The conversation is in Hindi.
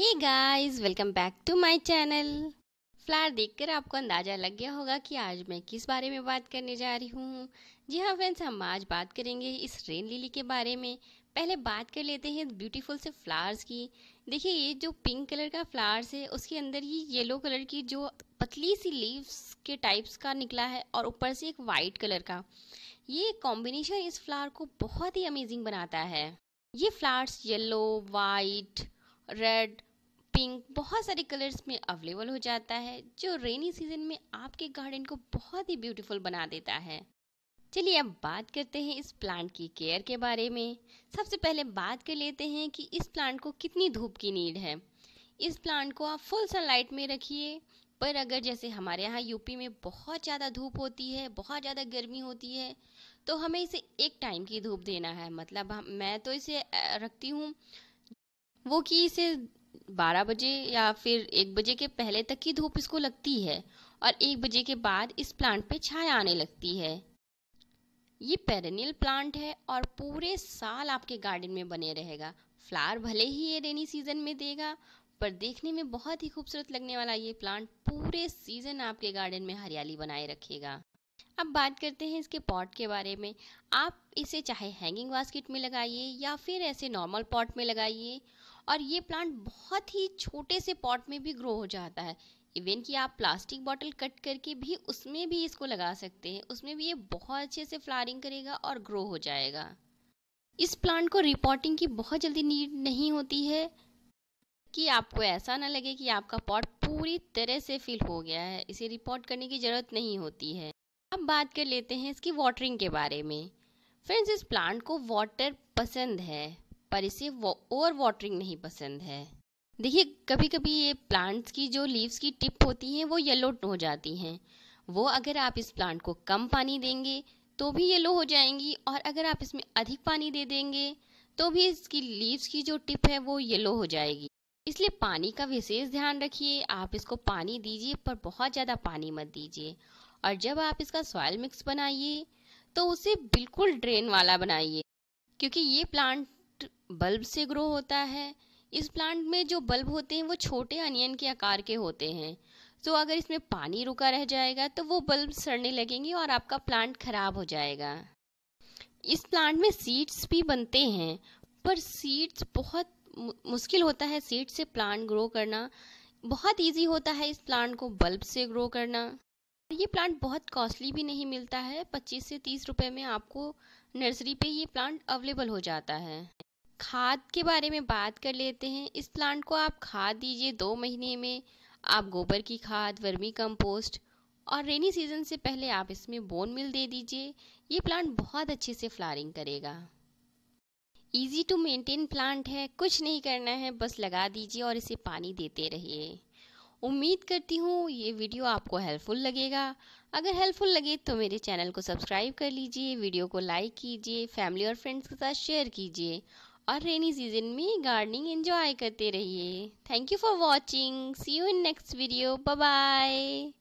hey guys welcome back to my channel flower देखकर आपको अंदाज़ा लग गया होगा कि आज मैं किस बारे में बात करने जा रही हूँ जी हाँ फ्रेंड्स हम आज बात करेंगे इस रेन लिली के बारे में पहले बात कर लेते हैं ब्यूटीफुल से फ्लावर्स की देखिए ये जो पिंक कलर का फ्लावर्स है उसके अंदर ही येलो कलर की जो पतली सी लीव्स के टाइप्स का निकला है और ऊपर से एक वाइट कलर का ये कॉम्बिनेशन इस फ्लावर को बहुत ही अमेजिंग बनाता है ये flowers yellow white red pink बहुत सारे कलर्स में अवेलेबल हो जाता है जो रेनी सीजन में आपके गार्डन को बहुत ही ब्यूटीफुल बना देता है चलिए अब बात करते हैं इस प्लांट की केयर के बारे में सबसे पहले बात कर लेते हैं कि इस प्लांट को कितनी धूप की नीड है इस प्लांट को आप फुल सनलाइट में रखिए पर अगर जैसे हमारे यहाँ यूपी में बहुत ज़्यादा धूप होती है बहुत ज़्यादा गर्मी होती है तो हमें इसे एक टाइम की धूप देना है मतलब मैं तो इसे रखती हूँ वो कि इसे बारह बजे या फिर एक बजे के पहले तक की धूप इसको लगती है और एक बजे के बाद इस प्लांट पे छाया आने लगती है ये पेरेनियल प्लांट है और पूरे साल आपके गार्डन में बने रहेगा फ्लावर भले ही ये रेनी सीजन में देगा पर देखने में बहुत ही खूबसूरत लगने वाला ये प्लांट पूरे सीजन आपके गार्डन में हरियाली बनाए रखेगा अब बात करते हैं इसके पॉट के बारे में आप इसे चाहे हैंगिंग बास्केट में लगाइए या फिर ऐसे नॉर्मल पॉट में लगाइए और ये प्लांट बहुत ही छोटे से पॉट में भी ग्रो हो जाता है इवन कि आप प्लास्टिक बॉटल कट करके भी उसमें भी इसको लगा सकते हैं उसमें भी ये बहुत अच्छे से फ्लारिंग करेगा और ग्रो हो जाएगा इस प्लांट को रिपोर्टिंग की बहुत जल्दी नीड नहीं होती है कि आपको ऐसा ना लगे कि आपका पॉट पूरी तरह से फिल हो गया है इसे रिपोर्ट करने की ज़रूरत नहीं होती है बात कर लेते हैं इसकी वाटरिंग के बारे में फ्रेंड्स इस प्लांट को वाटर पसंद है पर इसे ओवर वाटरिंग नहीं पसंद है देखिए कभी कभी ये प्लांट्स की जो लीव्स की टिप होती हैं वो येलो हो जाती हैं वो अगर आप इस प्लांट को कम पानी देंगे तो भी येलो हो जाएंगी और अगर आप इसमें अधिक पानी दे देंगे तो भी इसकी लीव्स की जो टिप है वो येलो हो जाएगी इसलिए पानी का विशेष ध्यान रखिए आप इसको पानी दीजिए पर बहुत ज़्यादा पानी मत दीजिए और जब आप इसका सॉयल मिक्स बनाइए तो उसे बिल्कुल ड्रेन वाला बनाइए क्योंकि ये प्लांट बल्ब से ग्रो होता है इस प्लांट में जो बल्ब होते हैं वो छोटे अनियन के आकार के होते हैं तो अगर इसमें पानी रुका रह जाएगा तो वो बल्ब सड़ने लगेंगे और आपका प्लांट खराब हो जाएगा इस प्लांट में सीड्स भी बनते हैं पर सीड्स बहुत मुश्किल होता है सीड से प्लांट ग्रो करना बहुत इजी होता है इस प्लांट को बल्ब से ग्रो करना तो ये प्लांट बहुत कॉस्टली भी नहीं मिलता है पच्चीस से तीस रुपए में आपको नर्सरी पे ये प्लांट अवेलेबल हो जाता है खाद के बारे में बात कर लेते हैं इस प्लांट को आप खाद दीजिए दो महीने में आप गोबर की खाद वर्मी कंपोस्ट और रेनी सीजन से पहले आप इसमें बोन मिल दे दीजिए ये प्लांट बहुत अच्छे से फ्लारिंग करेगा इजी टू मेंटेन प्लांट है कुछ नहीं करना है बस लगा दीजिए और इसे पानी देते रहिए उम्मीद करती हूँ ये वीडियो आपको हेल्पफुल लगेगा अगर हेल्पफुल लगे तो मेरे चैनल को सब्सक्राइब कर लीजिए वीडियो को लाइक कीजिए फैमिली और फ्रेंड्स के साथ शेयर कीजिए और रेनी सीजन में गार्डनिंग एंजॉय करते रहिए thank you for watching see you in next video bye